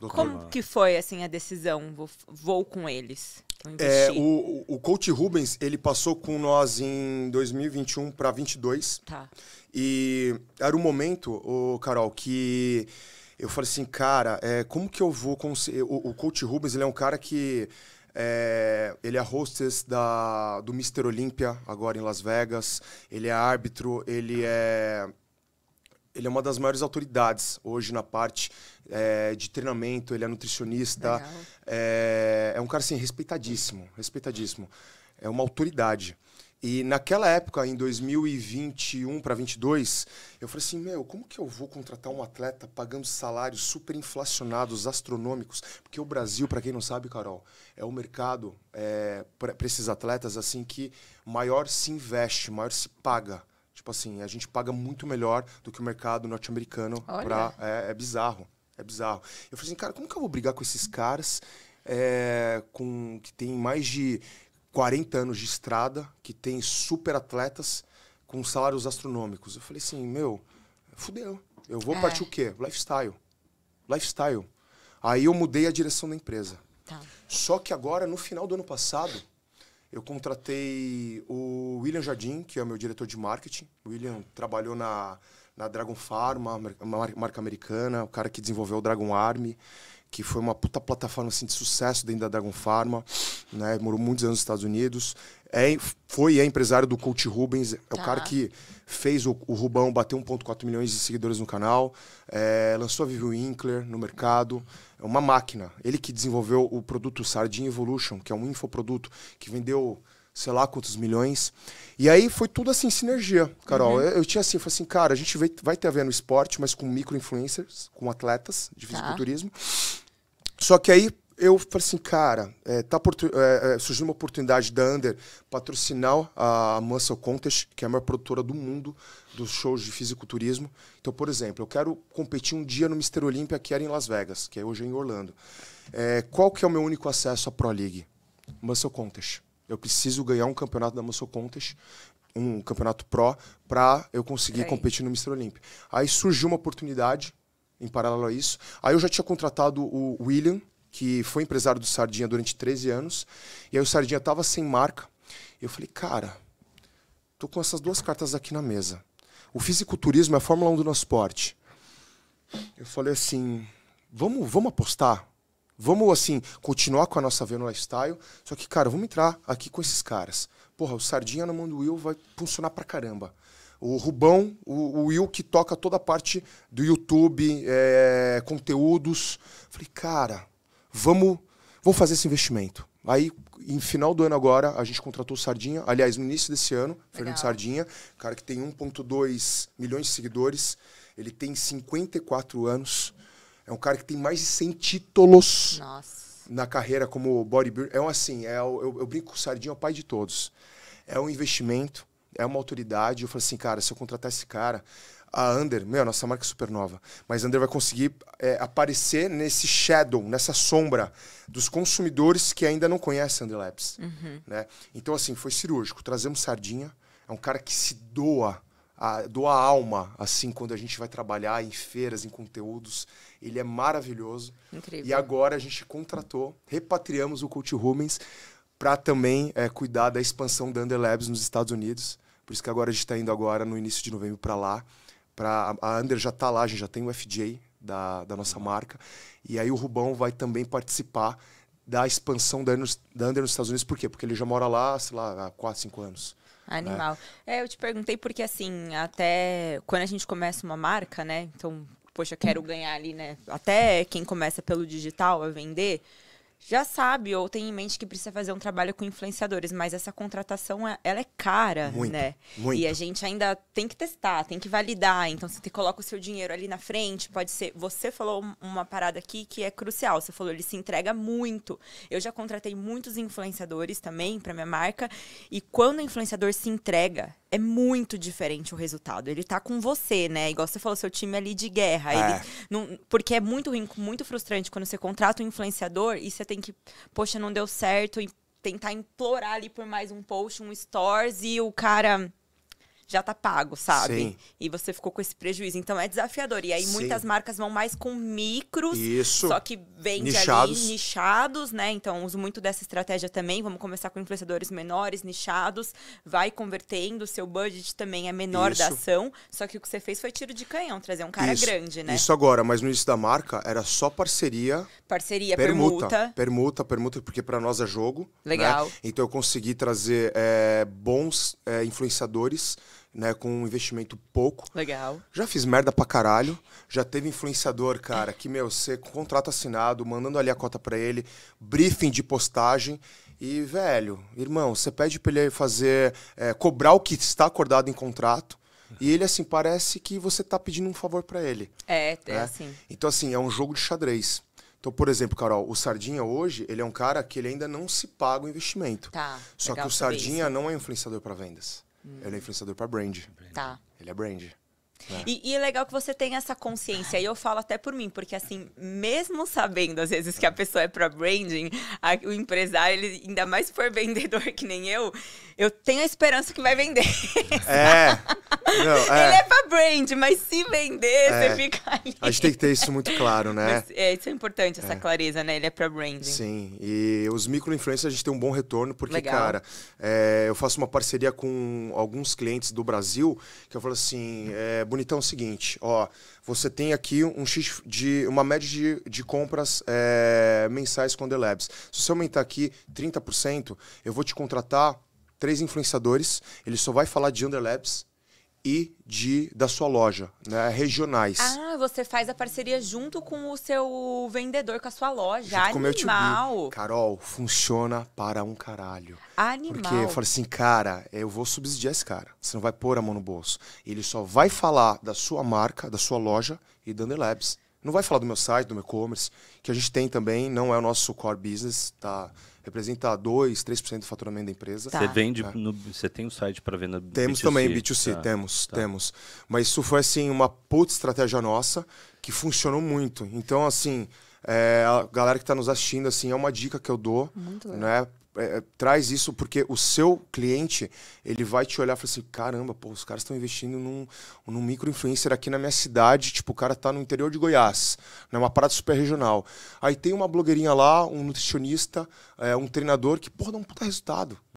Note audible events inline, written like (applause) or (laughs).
Como que foi assim a decisão? Vou, vou com eles. é, o, o coach Rubens, ele passou com nós em 2021 para 22. Tá. E era um momento, o Carol, que eu falei assim, cara, é, como que eu vou conseguir... O, o coach Rubens, ele é um cara que... É, ele é hostess da, do Mr. Olímpia, agora em Las Vegas. Ele é árbitro, ele é ele é uma das maiores autoridades hoje na parte é, de treinamento, ele é nutricionista. É, é, um cara, assim, respeitadíssimo, respeitadíssimo. É uma autoridade. E naquela época, em 2021 para 22, eu falei assim, meu, como que eu vou contratar um atleta pagando salários super inflacionados, astronômicos? Porque o Brasil, para quem não sabe, Carol, é o mercado é, eh, para esses atletas assim que maior se investe, maior se paga. Tipo assim, a gente paga muito melhor do que o mercado norte-americano. Pra... É, é, bizarro. É bizarro. Eu falei assim, cara, como que eu vou brigar com esses caras é, com que tem mais de 40 anos de estrada, que tem super atletas com salários astronômicos? Eu falei assim, meu, fudeu. Eu vou é. partir o quê? Lifestyle. Lifestyle. Aí eu mudei a direção da empresa. Tá. Só que agora, no final do ano passado, eu contratei o William Jardim, que é o meu diretor de marketing. O William trabalhou na, na Dragon Pharma, uma marca americana, o cara que desenvolveu o Dragon Army, que foi uma puta plataforma assim, de sucesso dentro da Dragon Pharma. Né? Morou muitos anos nos Estados Unidos é, foi é empresário do Coach Rubens, é tá. o cara que fez o, o Rubão bater 1,4 milhões de seguidores no canal, é, lançou a Vivi Winkler no mercado, é uma máquina. Ele que desenvolveu o produto Sardinha Evolution, que é um infoproduto que vendeu sei lá quantos milhões. E aí foi tudo assim, sinergia, Carol. Uhum. Eu, eu, tinha assim, eu falei assim, cara, a gente vai ter a ver no esporte, mas com micro-influencers, com atletas de fisiculturismo. Tá. Só que aí eu falei assim, cara, é, tá é, é, surgiu uma oportunidade da Under patrocinar a Muscle Contest, que é a maior produtora do mundo dos shows de fisiculturismo. Então, por exemplo, eu quero competir um dia no Mister Olímpia, que era em Las Vegas, que é hoje em Orlando. É, qual que é o meu único acesso à Pro League? Muscle Contest. Eu preciso ganhar um campeonato da Muscle Contest um campeonato pro para eu conseguir é. competir no Mister Olímpia. Aí surgiu uma oportunidade em paralelo a isso. Aí eu já tinha contratado o William, que foi empresário do Sardinha durante 13 anos. E aí o Sardinha tava sem marca. Eu falei, cara, tô com essas duas cartas aqui na mesa. O fisiculturismo é a Fórmula 1 do nosso esporte. Eu falei assim, vamos, vamos apostar? Vamos, assim, continuar com a nossa Venom Lifestyle. Só que, cara, vamos entrar aqui com esses caras. Porra, o Sardinha no Mando Will vai funcionar pra caramba. O Rubão, o, o Will que toca toda a parte do YouTube, é, conteúdos. Falei, cara, vamos, vamos fazer esse investimento. Aí, em final do ano agora, a gente contratou o Sardinha. Aliás, no início desse ano, Legal. Fernando Sardinha, cara que tem 1,2 milhões de seguidores. Ele tem 54 anos. É um cara que tem mais de 100 títulos Nossa. na carreira como bodybuilder. É um assim, é, eu, eu brinco com o Sardinha, é o pai de todos. É um investimento, é uma autoridade. Eu falo assim, cara, se eu contratar esse cara, a Under, meu, nossa marca é super nova, mas a Under vai conseguir é, aparecer nesse shadow, nessa sombra dos consumidores que ainda não conhecem a Under Labs. Uhum. Né? Então, assim, foi cirúrgico. Trazemos Sardinha, é um cara que se doa, a, doa a alma, assim, quando a gente vai trabalhar em feiras, em conteúdos. Ele é maravilhoso. Incrível. E agora a gente contratou, repatriamos o Coach Rubens para também é, cuidar da expansão da Under Labs nos Estados Unidos. Por isso que agora a gente está indo agora, no início de novembro, para lá. Pra, a Under já está lá, a gente já tem o FJ da, da nossa marca. E aí o Rubão vai também participar da expansão da Under, da Under nos Estados Unidos. Por quê? Porque ele já mora lá, sei lá, há 4, 5 anos. Né? Animal. Né? É, eu te perguntei porque, assim, até quando a gente começa uma marca, né? Então, poxa, quero hum. ganhar ali, né? Até quem começa pelo digital a vender já sabe ou tem em mente que precisa fazer um trabalho com influenciadores, mas essa contratação é, ela é cara, muito, né? Muito. E a gente ainda tem que testar, tem que validar. Então você coloca o seu dinheiro ali na frente, pode ser. Você falou uma parada aqui que é crucial. Você falou ele se entrega muito. Eu já contratei muitos influenciadores também para minha marca e quando o influenciador se entrega é muito diferente o resultado. Ele tá com você, né? Igual você falou, seu time ali de guerra. É. Ele, não, porque é muito muito frustrante quando você contrata um influenciador e você tem tem que, poxa, não deu certo, e tentar implorar ali por mais um post, um stories, e o cara já tá pago, sabe? Sim. E você ficou com esse prejuízo. Então é desafiador. E aí Sim. muitas marcas vão mais com micros, Isso. só que vende nichados. ali nichados, né? Então uso muito dessa estratégia também. Vamos começar com influenciadores menores, nichados, vai convertendo, seu budget também é menor Isso. da ação. Só que o que você fez foi tiro de canhão, trazer um cara Isso. grande, né? Isso agora, mas no início da marca era só parceria Parceria, permuta. Permuta, permuta, permuta porque para nós é jogo. Né? Legal. Né? Então eu consegui trazer é, bons é, influenciadores né, com um investimento pouco. Legal. Já fiz merda pra caralho. Já teve influenciador, cara, que, meu, você contrato assinado, mandando ali a cota pra ele, briefing de postagem. E, velho, irmão, você pede pra ele fazer. É, cobrar o que está acordado em contrato. E ele, assim, parece que você tá pedindo um favor para ele. É, é né? assim. Então, assim, é um jogo de xadrez. Então, por exemplo, Carol, o Sardinha hoje, ele é um cara que ele ainda não se paga o investimento. Tá, Só que o Sardinha isso. não é influenciador para vendas. Hum. Ele é influenciador para brand. brand. Tá. Ele é brand. É. E, e, é legal que você tenha essa consciência. E eu falo até por mim, porque assim, mesmo sabendo às vezes que a pessoa é para branding, a, o empresário, ele, ainda mais for (laughs) vendedor que nem eu, eu tenho a esperança que vai vender. (laughs) É. Não, é. Ele é para brand, mas se vender, é. você fica ali. A gente tem que ter isso muito claro, né? Mas, é, isso é importante, essa é. clareza, né? Ele é para branding. Sim, e os micro-influencers a gente tem um bom retorno, porque, legal. cara, é, eu faço uma parceria com alguns clientes do Brasil, que eu falo assim é, bonitão, é o seguinte, ó, você tem aqui um X de uma média de, de compras é, mensais com The Labs. Se você aumentar aqui 30%, eu vou te contratar três influenciadores, ele só vai falar de Underlabs e de da sua loja, né? Regionais. Ah, você faz a parceria junto com o seu vendedor, com a sua loja. Junto Animal. Carol, funciona para um caralho. Animal. Porque eu falei assim, cara, eu vou subsidiar esse cara. Você não vai pôr a mão no bolso. Ele só vai falar da sua marca, da sua loja e da Labs. Não vai falar do meu site, do meu e-commerce, que a gente tem também, não é o nosso core business, tá? representa 2, 3% do faturamento da empresa. Tá. Você vende, é. no, você tem um site para venda Temos B2C. também, B2C, tá, tá. temos, tá. temos. Mas isso foi, assim, uma puta estratégia nossa que funcionou muito. Então, assim, é, a galera que está nos assistindo, assim, é uma dica que eu dou, né? É, é, traz isso porque o seu cliente ele vai te olhar e falar assim: caramba, pô, os caras estão investindo num, num micro influencer aqui na minha cidade. Tipo, o cara tá no interior de Goiás, né, uma parada super regional. Aí tem uma blogueirinha lá, um nutricionista, é, um treinador que, pô, dá um puta resultado.